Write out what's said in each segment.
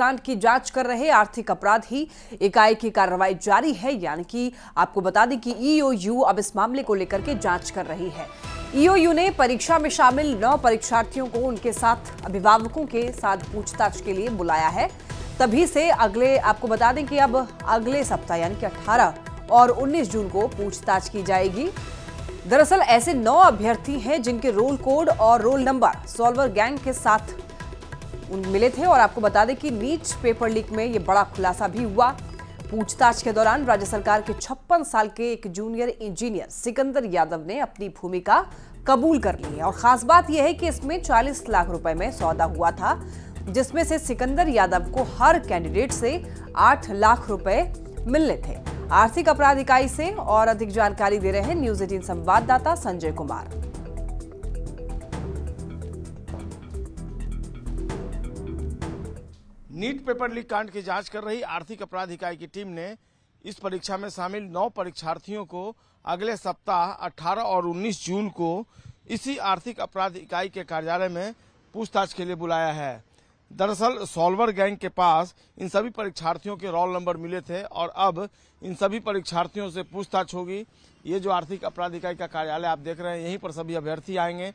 कांड की जांच कर रहे आर्थिक अपराध ही इकाई की कार्रवाई जारी है यानी कि आपको बता दें कि ईओयू e अब इस मामले को लेकर के जांच कर रही है ईओयू e ने परीक्षा में शामिल नौ परीक्षार्थियों को उनके साथ अभिभावकों के साथ पूछताछ के लिए बुलाया है तभी से अगले आपको बता दें कि अब अगले सप्ताह यानी कि अठारह और उन्नीस जून को पूछताछ की जाएगी दरअसल ऐसे नौ अभ्यर्थी हैं जिनके रोल कोड और रोल नंबर सॉल्वर गैंग के साथ मिले थे और आपको बता दें कि नीच पेपर लीक में यह बड़ा खुलासा भी हुआ पूछताछ के दौरान राज्य सरकार के 56 साल के एक जूनियर इंजीनियर सिकंदर यादव ने अपनी भूमिका कबूल कर ली है और खास बात यह है कि इसमें 40 लाख रुपए में सौदा हुआ था जिसमें से सिकंदर यादव को हर कैंडिडेट से 8 लाख रुपए मिलने थे आर्थिक अपराध इकाई से और अधिक जानकारी दे रहे हैं न्यूज एटीन संवाददाता Sanjay Kumar NEET paper leak कांड की जांच कर रही आर्थिक अपराध इकाई की टीम ने इस परीक्षा में शामिल नौ परीक्षार्थियों को अगले सप्ताह 18 और 19 जून को इसी आर्थिक अपराध इकाई के कार्यालय में पूछताछ के लिए बुलाया है दरअसल सॉल्वर गैंग के पास इन सभी परीक्षार्थियों के रोल नंबर मिले थे और अब इन सभी परीक्षार्थियों से पूछताछ होगी ये जो आर्थिक अपराध इकाई का कार्यालय आप देख रहे हैं यहीं पर सभी अभ्यर्थी आएंगे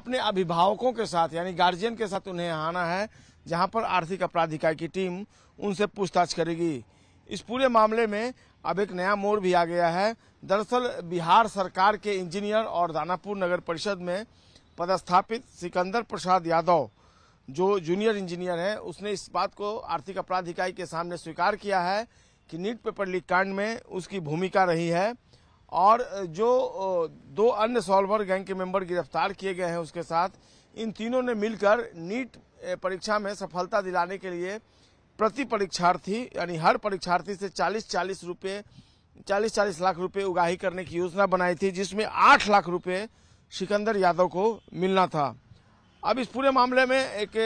अपने अभिभावकों के साथ यानी गार्जियन के साथ उन्हें आना है जहां पर आर्थिक अपराध इकाई की टीम उनसे पूछताछ करेगी इस पूरे मामले में अब एक नया मोड़ भी आ गया है दरअसल बिहार सरकार के इंजीनियर और दानापुर नगर परिषद में पदस्थापित सिकंदर प्रसाद यादव जो जूनियर इंजीनियर है उसने इस बात को आर्थिक अपराध इकाई के सामने स्वीकार किया है कि नीट पेपर लीक कांड में उसकी भूमिका रही है और जो दो अन्य सॉल्वर गैंग के मेंबर गिरफ्तार किए गए हैं उसके साथ इन तीनों ने मिलकर नीट परीक्षा में सफलता दिलाने के लिए प्रति परीक्षार्थी यानी हर परीक्षार्थी से 40 40 रुपए 40 40 लाख रुपए उगाही करने की योजना बनाई थी जिसमें 8 लाख रुपए सिकंदर यादव को मिलना था अब इस पूरे मामले में एक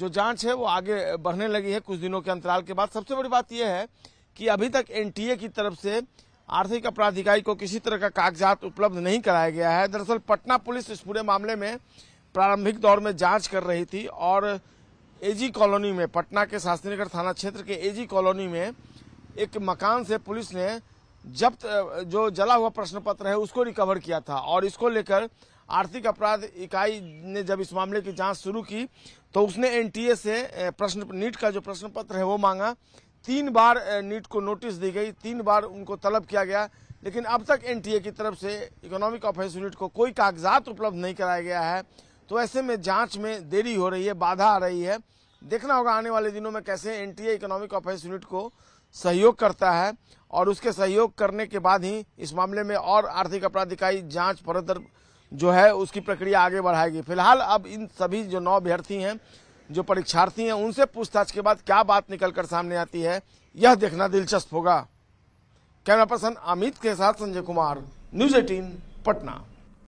जो जांच है वो आगे बढ़ने लगी है कुछ दिनों के अंतराल के बाद सबसे बड़ी बात यह है कि अभी तक एनटीए की तरफ से आर्थिक अपराध इकाई को किसी तरह का कागजात उपलब्ध नहीं कराया गया है दरअसल पटना पुलिस इस पूरे मामले में प्रारंभिक दौर में जांच कर रही थी और एजी कॉलोनी में पटना के शास्त्रीनगर थाना क्षेत्र के एजी कॉलोनी में एक मकान से पुलिस ने जब्त जो जला हुआ प्रश्न पत्र है उसको रिकवर किया था और इसको लेकर आर्थिक अपराध इकाई ने जब इस मामले की जांच शुरू की तो उसने एनटीए से प्रश्न नीट का जो प्रश्न पत्र है वो मांगा तीन बार नीट को नोटिस दी गई तीन बार उनको तलब किया गया लेकिन अब तक एनटीए की तरफ से इकोनॉमिक ऑफेंस यूनिट को कोई कागजात उपलब्ध नहीं कराया गया है तो ऐसे में जांच में देरी हो रही है बाधा आ रही है देखना होगा आने वाले दिनों में कैसे एनटीए इकोनॉमिक ऑफेंस यूनिट को सहयोग करता है और उसके सहयोग करने के बाद ही इस मामले में और आर्थिक अपराध इकाई जांच परतर जो है उसकी प्रक्रिया आगे बढ़ाएगी फिलहाल अब इन सभी जो नौ अभ्यर्थी हैं जो परीक्षार्थी हैं उनसे पूछताछ के बाद क्या बात निकलकर सामने आती है यह देखना दिलचस्प होगा कैमरा पर्सन अमित के साथ संजय कुमार न्यूज एटीन पटना